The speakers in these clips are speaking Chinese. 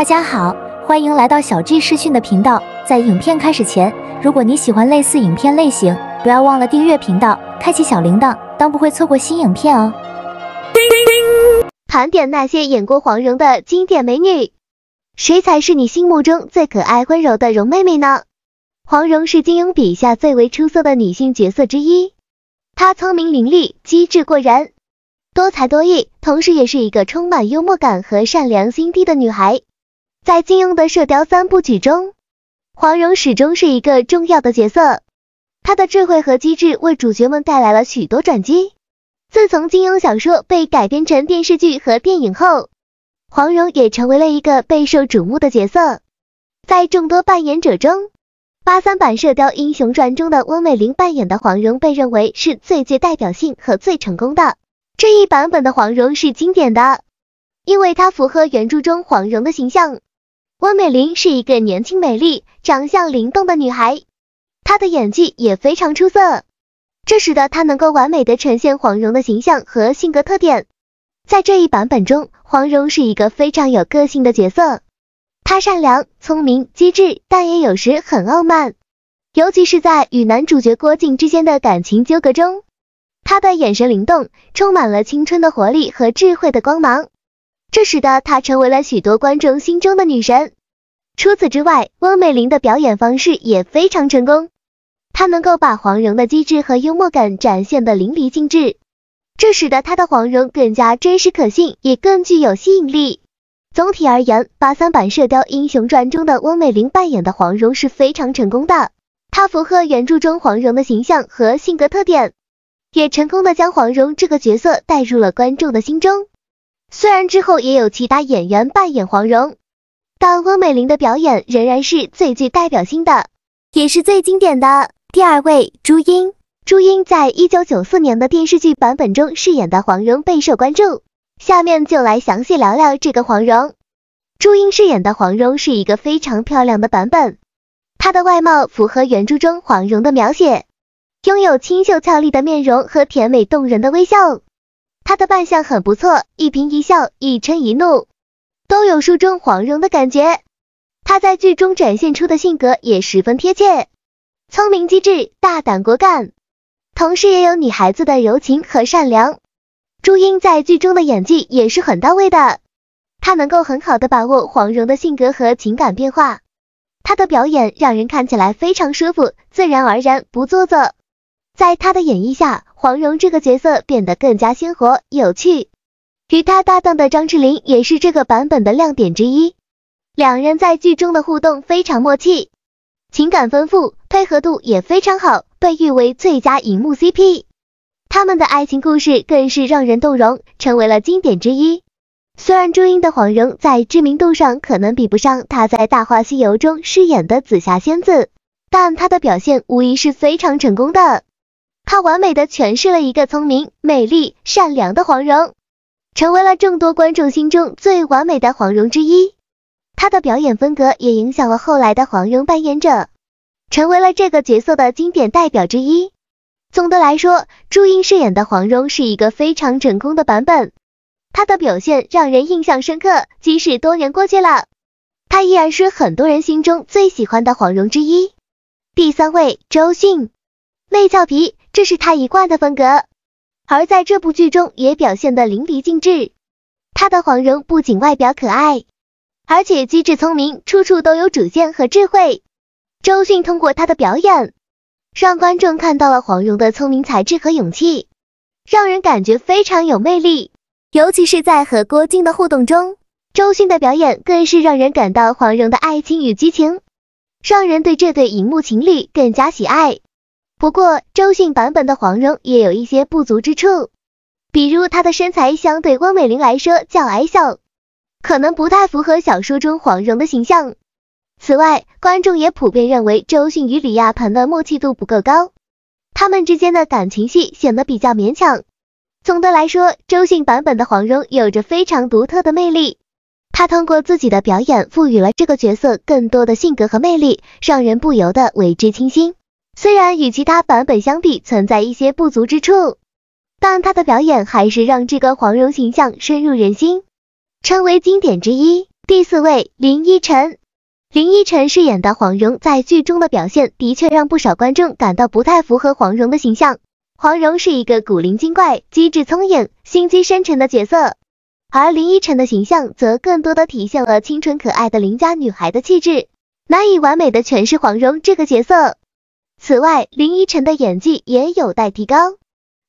大家好，欢迎来到小 G 视讯的频道。在影片开始前，如果你喜欢类似影片类型，不要忘了订阅频道，开启小铃铛，当不会错过新影片哦。盘点那些演过黄蓉的经典美女，谁才是你心目中最可爱、温柔的蓉妹妹呢？黄蓉是金庸笔下最为出色的女性角色之一，她聪明伶俐，机智过人，多才多艺，同时也是一个充满幽默感和善良心地的女孩。在金庸的《射雕三部曲》中，黄蓉始终是一个重要的角色，她的智慧和机智为主角们带来了许多转机。自从金庸小说被改编成电视剧和电影后，黄蓉也成为了一个备受瞩目的角色。在众多扮演者中，八三版《射雕英雄传》中的翁美玲扮演的黄蓉被认为是最具代表性和最成功的这一版本的黄蓉是经典的，因为她符合原著中黄蓉的形象。温美玲是一个年轻、美丽、长相灵动的女孩，她的演技也非常出色，这使得她能够完美的呈现黄蓉的形象和性格特点。在这一版本中，黄蓉是一个非常有个性的角色，她善良、聪明、机智，但也有时很傲慢，尤其是在与男主角郭靖之间的感情纠葛中，她的眼神灵动，充满了青春的活力和智慧的光芒。这使得她成为了许多观众心中的女神。除此之外，翁美玲的表演方式也非常成功，她能够把黄蓉的机智和幽默感展现得淋漓尽致，这使得她的黄蓉更加真实可信，也更具有吸引力。总体而言，八三版《射雕英雄传》中的翁美玲扮演的黄蓉是非常成功的，她符合原著中黄蓉的形象和性格特点，也成功的将黄蓉这个角色带入了观众的心中。虽然之后也有其他演员扮演黄蓉，但翁美玲的表演仍然是最具代表性的，也是最经典的。第二位，朱茵。朱茵在一九九四年的电视剧版本中饰演的黄蓉备受关注。下面就来详细聊聊这个黄蓉。朱茵饰演的黄蓉是一个非常漂亮的版本，她的外貌符合原著中黄蓉的描写，拥有清秀俏丽的面容和甜美动人的微笑。她的扮相很不错，一颦一笑，一嗔一怒，都有书中黄蓉的感觉。她在剧中展现出的性格也十分贴切，聪明机智，大胆果敢，同时也有女孩子的柔情和善良。朱茵在剧中的演技也是很到位的，她能够很好的把握黄蓉的性格和情感变化，她的表演让人看起来非常舒服，自然而然，不做作。在他的演绎下，黄蓉这个角色变得更加鲜活有趣。与他搭档的张智霖也是这个版本的亮点之一，两人在剧中的互动非常默契，情感丰富，配合度也非常好，被誉为最佳荧幕 CP。他们的爱情故事更是让人动容，成为了经典之一。虽然朱茵的黄蓉在知名度上可能比不上她在《大话西游》中饰演的紫霞仙子，但她的表现无疑是非常成功的。他完美的诠释了一个聪明、美丽、善良的黄蓉，成为了众多观众心中最完美的黄蓉之一。他的表演风格也影响了后来的黄蓉扮演者，成为了这个角色的经典代表之一。总的来说，朱茵饰演的黄蓉是一个非常成功的版本，她的表现让人印象深刻。即使多年过去了，她依然是很多人心中最喜欢的黄蓉之一。第三位，周迅，媚俏皮。这是他一贯的风格，而在这部剧中也表现的淋漓尽致。他的黄蓉不仅外表可爱，而且机智聪明，处处都有主见和智慧。周迅通过他的表演，让观众看到了黄蓉的聪明才智和勇气，让人感觉非常有魅力。尤其是在和郭靖的互动中，周迅的表演更是让人感到黄蓉的爱情与激情，让人对这对荧幕情侣更加喜爱。不过，周迅版本的黄蓉也有一些不足之处，比如她的身材相对翁美玲来说较矮小，可能不太符合小说中黄蓉的形象。此外，观众也普遍认为周迅与李亚鹏的默契度不够高，他们之间的感情戏显得比较勉强。总的来说，周迅版本的黄蓉有着非常独特的魅力，她通过自己的表演赋予了这个角色更多的性格和魅力，让人不由得为之倾心。虽然与其他版本相比存在一些不足之处，但他的表演还是让这个黄蓉形象深入人心，成为经典之一。第四位，林依晨。林依晨饰演的黄蓉在剧中的表现的确让不少观众感到不太符合黄蓉的形象。黄蓉是一个古灵精怪、机智聪颖、心机深沉的角色，而林依晨的形象则更多的体现了清纯可爱的邻家女孩的气质，难以完美的诠释黄蓉这个角色。此外，林依晨的演技也有待提高。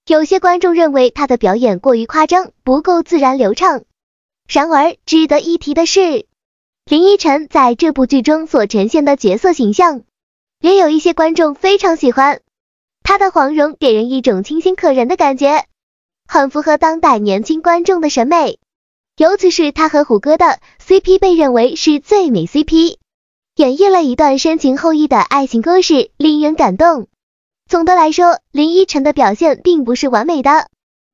有些观众认为她的表演过于夸张，不够自然流畅。然而，值得一提的是，林依晨在这部剧中所呈现的角色形象，也有一些观众非常喜欢。她的黄蓉给人一种清新可人的感觉，很符合当代年轻观众的审美。尤其是她和胡歌的 CP 被认为是最美 CP。演绎了一段深情厚谊的爱情故事，令人感动。总的来说，林依晨的表现并不是完美的，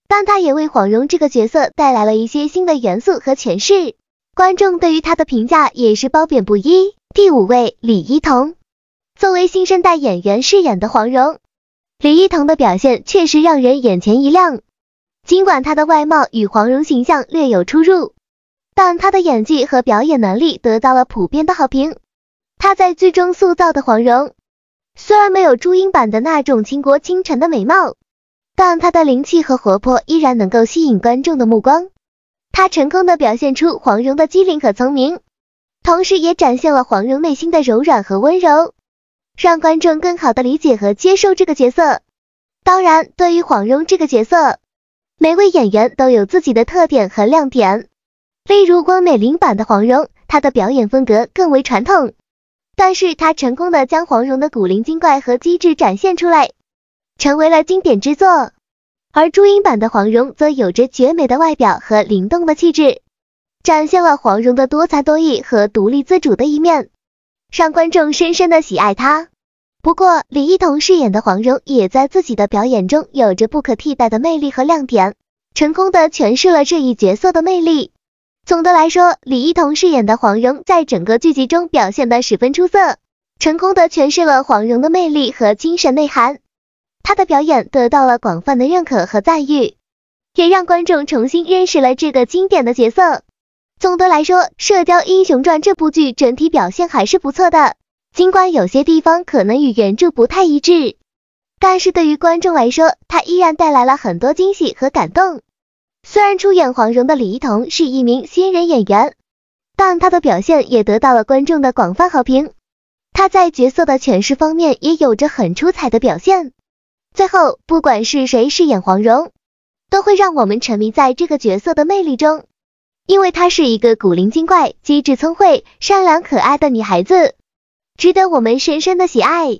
但她也为黄蓉这个角色带来了一些新的元素和诠释。观众对于她的评价也是褒贬不一。第五位李一桐，作为新生代演员饰演的黄蓉，李一桐的表现确实让人眼前一亮。尽管她的外貌与黄蓉形象略有出入，但她的演技和表演能力得到了普遍的好评。他在剧中塑造的黄蓉，虽然没有朱茵版的那种倾国倾城的美貌，但她的灵气和活泼依然能够吸引观众的目光。她成功的表现出黄蓉的机灵和聪明，同时也展现了黄蓉内心的柔软和温柔，让观众更好的理解和接受这个角色。当然，对于黄蓉这个角色，每位演员都有自己的特点和亮点。例如关美玲版的黄蓉，她的表演风格更为传统。但是他成功的将黄蓉的古灵精怪和机智展现出来，成为了经典之作。而朱茵版的黄蓉则有着绝美的外表和灵动的气质，展现了黄蓉的多才多艺和独立自主的一面，让观众深深的喜爱她。不过，李一桐饰演的黄蓉也在自己的表演中有着不可替代的魅力和亮点，成功的诠释了这一角色的魅力。总的来说，李一桐饰演的黄蓉在整个剧集中表现得十分出色，成功的诠释了黄蓉的魅力和精神内涵。她的表演得到了广泛的认可和赞誉，也让观众重新认识了这个经典的角色。总的来说，《射雕英雄传》这部剧整体表现还是不错的，尽管有些地方可能与原著不太一致，但是对于观众来说，它依然带来了很多惊喜和感动。虽然出演黄蓉的李一桐是一名新人演员，但她的表现也得到了观众的广泛好评。她在角色的诠释方面也有着很出彩的表现。最后，不管是谁饰演黄蓉，都会让我们沉迷在这个角色的魅力中，因为她是一个古灵精怪、机智聪慧、善良可爱的女孩子，值得我们深深的喜爱。